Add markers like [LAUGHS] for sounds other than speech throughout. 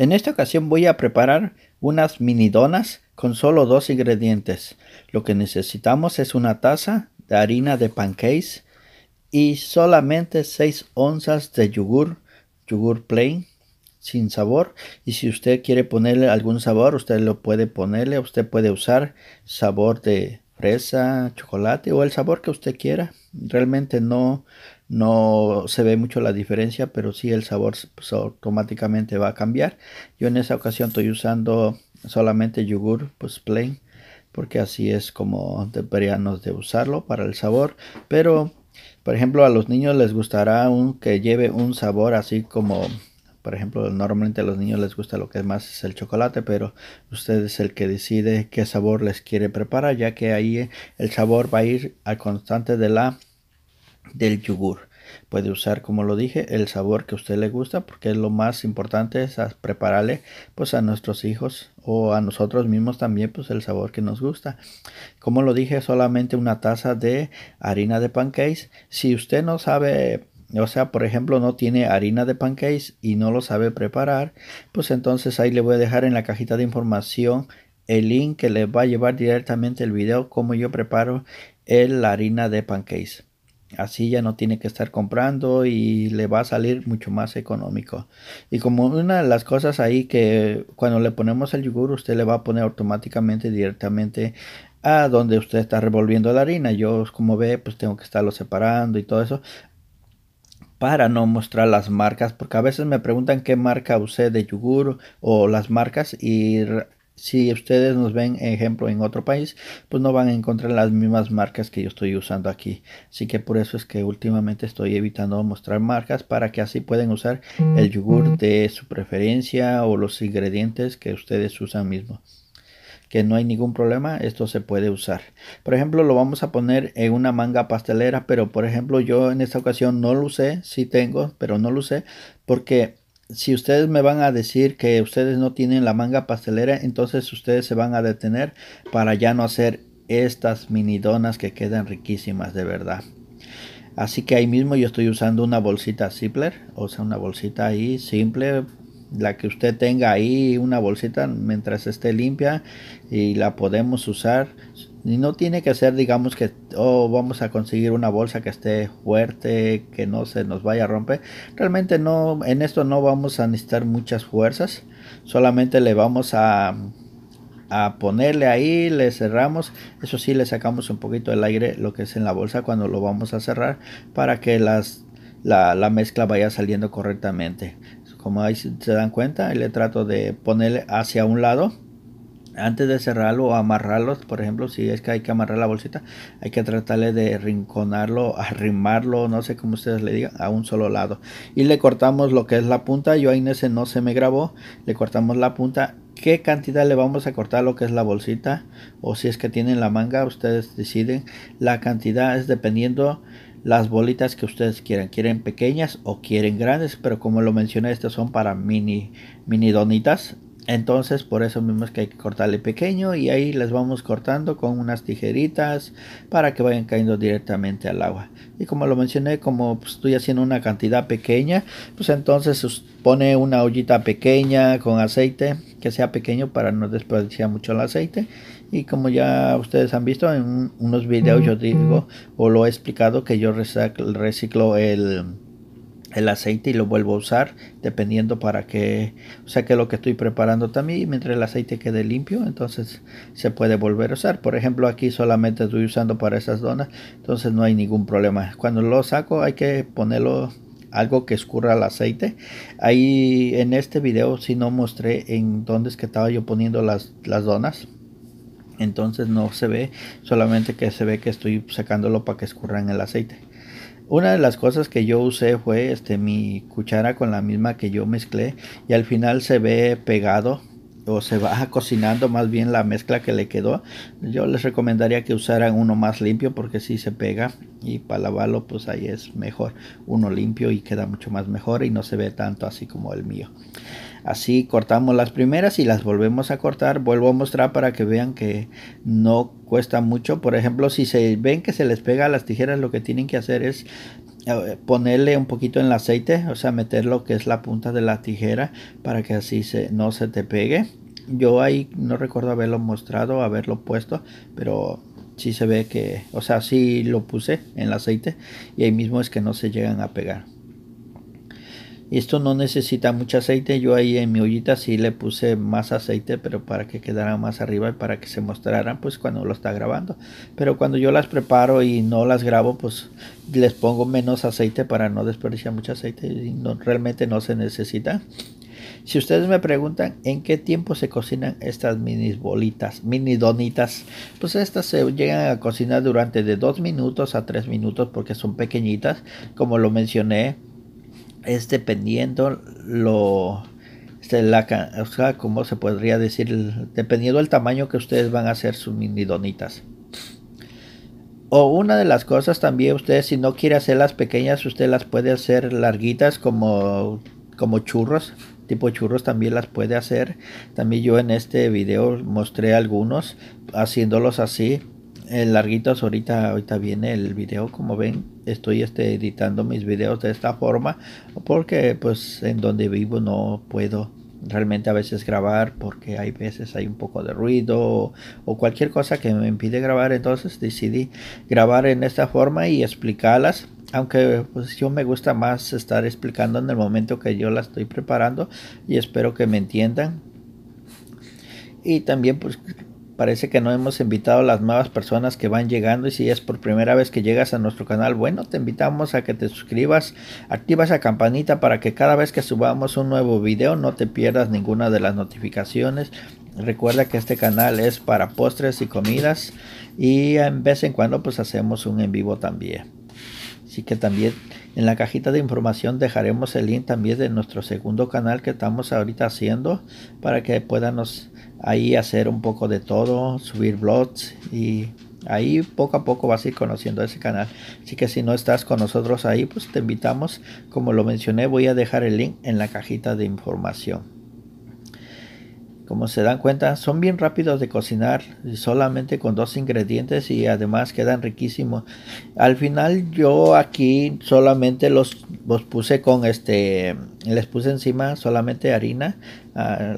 En esta ocasión voy a preparar unas mini donas con solo dos ingredientes. Lo que necesitamos es una taza de harina de pancakes y solamente 6 onzas de yogur, yogur plain sin sabor y si usted quiere ponerle algún sabor usted lo puede ponerle usted puede usar sabor de fresa chocolate o el sabor que usted quiera realmente no no se ve mucho la diferencia, pero sí el sabor pues, automáticamente va a cambiar. Yo en esa ocasión estoy usando solamente yogur, pues plain, porque así es como deberíamos de usarlo para el sabor. Pero, por ejemplo, a los niños les gustará un que lleve un sabor así como... Por ejemplo, normalmente a los niños les gusta lo que más es el chocolate, pero usted es el que decide qué sabor les quiere preparar, ya que ahí el sabor va a ir al constante de la del yogur. Puede usar, como lo dije, el sabor que a usted le gusta, porque es lo más importante es prepararle pues a nuestros hijos o a nosotros mismos también pues el sabor que nos gusta. Como lo dije, solamente una taza de harina de pancakes. Si usted no sabe o sea, por ejemplo, no tiene harina de pancakes y no lo sabe preparar, pues entonces ahí le voy a dejar en la cajita de información el link que le va a llevar directamente el video cómo yo preparo el, la harina de pancakes. Así ya no tiene que estar comprando y le va a salir mucho más económico. Y como una de las cosas ahí que cuando le ponemos el yogur usted le va a poner automáticamente directamente a donde usted está revolviendo la harina. Yo como ve pues tengo que estarlo separando y todo eso para no mostrar las marcas, porque a veces me preguntan qué marca usé de yogur o las marcas y si ustedes nos ven, ejemplo, en otro país, pues no van a encontrar las mismas marcas que yo estoy usando aquí. Así que por eso es que últimamente estoy evitando mostrar marcas para que así pueden usar el yogur de su preferencia o los ingredientes que ustedes usan mismo que no hay ningún problema, esto se puede usar. Por ejemplo, lo vamos a poner en una manga pastelera, pero por ejemplo yo en esta ocasión no lo usé, sí tengo, pero no lo usé porque si ustedes me van a decir que ustedes no tienen la manga pastelera, entonces ustedes se van a detener para ya no hacer estas mini donas que quedan riquísimas de verdad. Así que ahí mismo yo estoy usando una bolsita simpler, o sea, una bolsita ahí simple, la que usted tenga ahí, una bolsita mientras esté limpia y la podemos usar no tiene que ser, digamos que, oh, vamos a conseguir una bolsa que esté fuerte, que no se nos vaya a romper. Realmente no, en esto no vamos a necesitar muchas fuerzas. Solamente le vamos a, ponerle ahí, le cerramos. Eso sí, le sacamos un poquito del aire, lo que es en la bolsa, cuando lo vamos a cerrar, para que las, la, mezcla vaya saliendo correctamente. Como ahí se dan cuenta, le trato de ponerle hacia un lado antes de cerrarlo o amarrarlos, por ejemplo, si es que hay que amarrar la bolsita, hay que tratarle de rinconarlo, [LAUGHS] arrimarlo, no sé cómo ustedes le digan, a un solo lado. Y le cortamos lo que es la punta, yo ahí en ese no se me grabó, le cortamos la punta. ¿Qué cantidad le vamos a cortar lo que es la bolsita? O si es que tienen la manga, ustedes deciden. La cantidad es dependiendo las bolitas que ustedes quieran. Quieren pequeñas o quieren grandes, pero como lo mencioné, estas son para mini, mini donitas entonces por eso mismo es que hay que cortarle pequeño y ahí les vamos cortando con unas tijeritas para que vayan cayendo directamente al agua. Y como lo mencioné, como pues, estoy haciendo una cantidad pequeña, pues entonces pone una ollita pequeña con aceite, que sea pequeño para no desperdiciar mucho el aceite. Y como ya ustedes han visto en unos videos yo digo o lo he explicado que yo reciclo el el aceite y lo vuelvo a usar dependiendo para que o sea que lo que estoy preparando también mientras el aceite quede limpio entonces se puede volver a usar por ejemplo aquí solamente estoy usando para esas donas entonces no hay ningún problema cuando lo saco hay que ponerlo algo que escurra el aceite ahí en este video si no mostré en dónde es que estaba yo poniendo las, las donas entonces no se ve solamente que se ve que estoy sacándolo para que escurran el aceite una de las cosas que yo usé fue este, mi cuchara con la misma que yo mezclé y al final se ve pegado o se va [LAUGHS] cocinando más bien la mezcla que le quedó. Yo les recomendaría que usaran uno más limpio porque si sí se pega y para pues ahí es mejor uno limpio y queda mucho más mejor y no se ve tanto así como el mío. Así cortamos las primeras y las volvemos a cortar. Vuelvo a mostrar para que vean que no cuesta mucho. Por ejemplo, si se ven que se les pega a las tijeras, lo que tienen que hacer es eh, ponerle un poquito en el aceite, o sea, meter lo que es la punta de la tijera para que así no se te pegue. Yo ahí no recuerdo haberlo mostrado, haberlo puesto, pero si sí se ve que, o sea, sí lo puse en el aceite y ahí mismo es que no se llegan a pegar. Esto no necesita mucho aceite. Yo ahí en mi ollita sí le puse más aceite, pero para que quedara más arriba y para que se mostraran pues cuando lo está grabando. Pero cuando yo las preparo y no las grabo, pues les pongo menos aceite para no desperdiciar mucho aceite y no, realmente no se necesita. Si ustedes me preguntan en qué tiempo se cocinan estas mini bolitas, mini donitas, pues estas se llegan a cocinar durante de 2 minutos a 3 minutos porque son pequeñitas, como lo mencioné es dependiendo lo este, la, sea, como se podría decir, dependiendo el tamaño que ustedes van a hacer sus donitas O una de las cosas también, ustedes si no quiere hacerlas pequeñas, usted las puede hacer larguitas como, como churros. Tipo churros también las puede hacer. También yo en este video mostré algunos haciéndolos así eh, larguitos ahorita ahorita viene el video como ven estoy este, editando mis videos de esta forma porque pues en donde vivo no puedo realmente a veces grabar porque hay veces hay un poco de ruido o, cualquier cosa que me impide grabar entonces decidí grabar en esta forma y explicarlas aunque pues yo me gusta más estar explicando en el momento que yo la estoy preparando y espero que me entiendan y también pues Parece que no hemos invitado a las nuevas personas que van llegando y si es por primera vez que llegas a nuestro canal, bueno, te invitamos a que te suscribas, activas la campanita para que cada vez que subamos un nuevo video no te pierdas ninguna de las notificaciones. Recuerda que este canal es para postres y comidas y en vez en cuando pues hacemos un en vivo también. Así que también en la cajita de información dejaremos el link también de nuestro segundo canal que estamos ahorita haciendo para que puedan ahí hacer un poco de todo, subir vlogs y ahí poco a poco vas a ir conociendo ese canal. Así que si no estás con nosotros ahí, pues te invitamos. Como lo mencioné, voy a dejar el link en la cajita de información como se dan cuenta, son bien rápidos de cocinar, eh, solamente con dos ingredientes y además quedan riquísimos. Al final yo aquí solamente los, puse con este, les puse encima solamente harina, ah,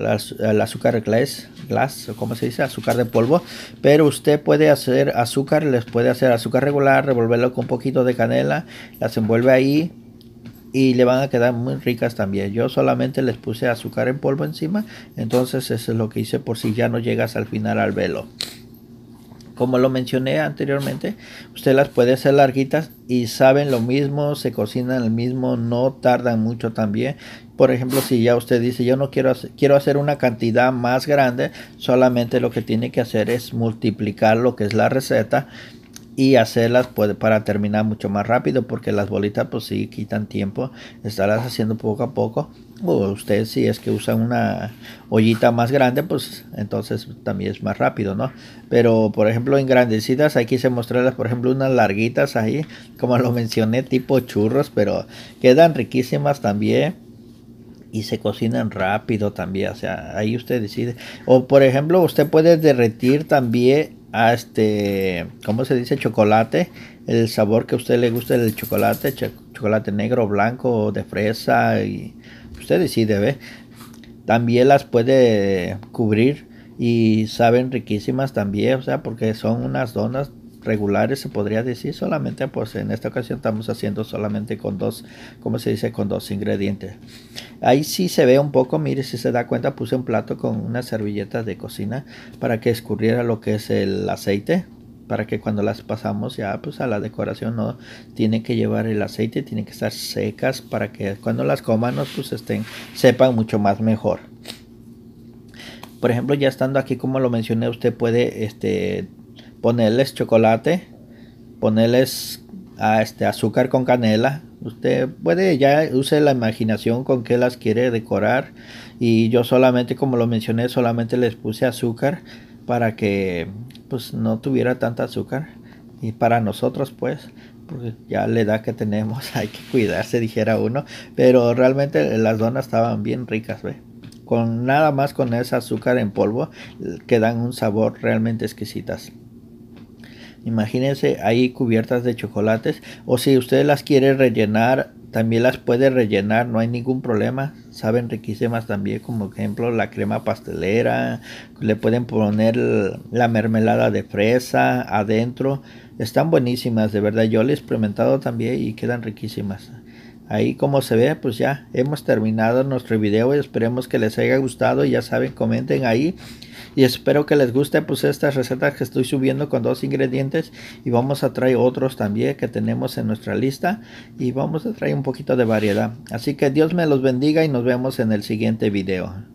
el azúcar glass, glass, como se dice, azúcar de polvo, pero usted puede hacer azúcar, les puede hacer azúcar regular, revolverlo con un poquito de canela, las envuelve ahí y le van a quedar muy ricas también. Yo solamente les puse azúcar en polvo encima, entonces eso es lo que hice por si ya no llegas al final al velo. Como lo mencioné anteriormente, usted las puede hacer larguitas y saben lo mismo, se cocinan el mismo, no tardan mucho también. Por ejemplo, si ya usted dice, yo no quiero quiero hacer una cantidad más grande, solamente lo que tiene que hacer es multiplicar lo que es la receta y hacerlas pues, para terminar mucho más rápido porque las bolitas pues si quitan tiempo estarlas haciendo poco a poco o usted si es que usa una ollita más grande pues entonces también es más rápido no pero por ejemplo engrandecidas aquí se mostraron, por ejemplo unas larguitas ahí como lo mencioné tipo churros pero quedan riquísimas también y se cocinan rápido también o sea ahí usted decide o por ejemplo usted puede derretir también a este, ¿cómo se dice? Chocolate, el sabor que a usted le gusta del chocolate, chocolate negro, blanco, de fresa, y usted decide, ¿ve? También las puede cubrir y saben riquísimas también, o sea, porque son unas donas regulares se podría decir solamente pues en esta ocasión estamos haciendo solamente con dos como se dice con dos ingredientes ahí sí se ve un poco mire si se da cuenta puse un plato con unas servilletas de cocina para que escurriera lo que es el aceite para que cuando las pasamos ya pues a la decoración no tiene que llevar el aceite tiene que estar secas para que cuando las comamos pues estén sepan mucho más mejor por ejemplo ya estando aquí como lo mencioné usted puede este ponerles chocolate, ponerles a ah, este azúcar con canela. Usted puede ya use la imaginación con qué las quiere decorar y yo solamente como lo mencioné solamente les puse azúcar para que pues no tuviera tanta azúcar y para nosotros pues porque ya la edad que tenemos [LAUGHS] hay que cuidarse dijera uno pero realmente las donas estaban bien ricas ve con nada más con ese azúcar en polvo eh, que dan un sabor realmente exquisitas Imagínense ahí cubiertas de chocolates. O si usted las quiere rellenar, también las puede rellenar, no hay ningún problema. Saben riquísimas también, como ejemplo la crema pastelera. Le pueden poner la mermelada de fresa adentro. Están buenísimas, de verdad. Yo las he experimentado también y quedan riquísimas. Ahí como se ve, pues ya hemos terminado nuestro video. Y Esperemos que les haya gustado. Ya saben, comenten ahí. Y espero que les guste pues estas recetas que estoy subiendo con dos ingredientes. Y vamos a traer otros también que tenemos en nuestra lista. Y vamos a traer un poquito de variedad. Así que Dios me los bendiga y nos vemos en el siguiente video.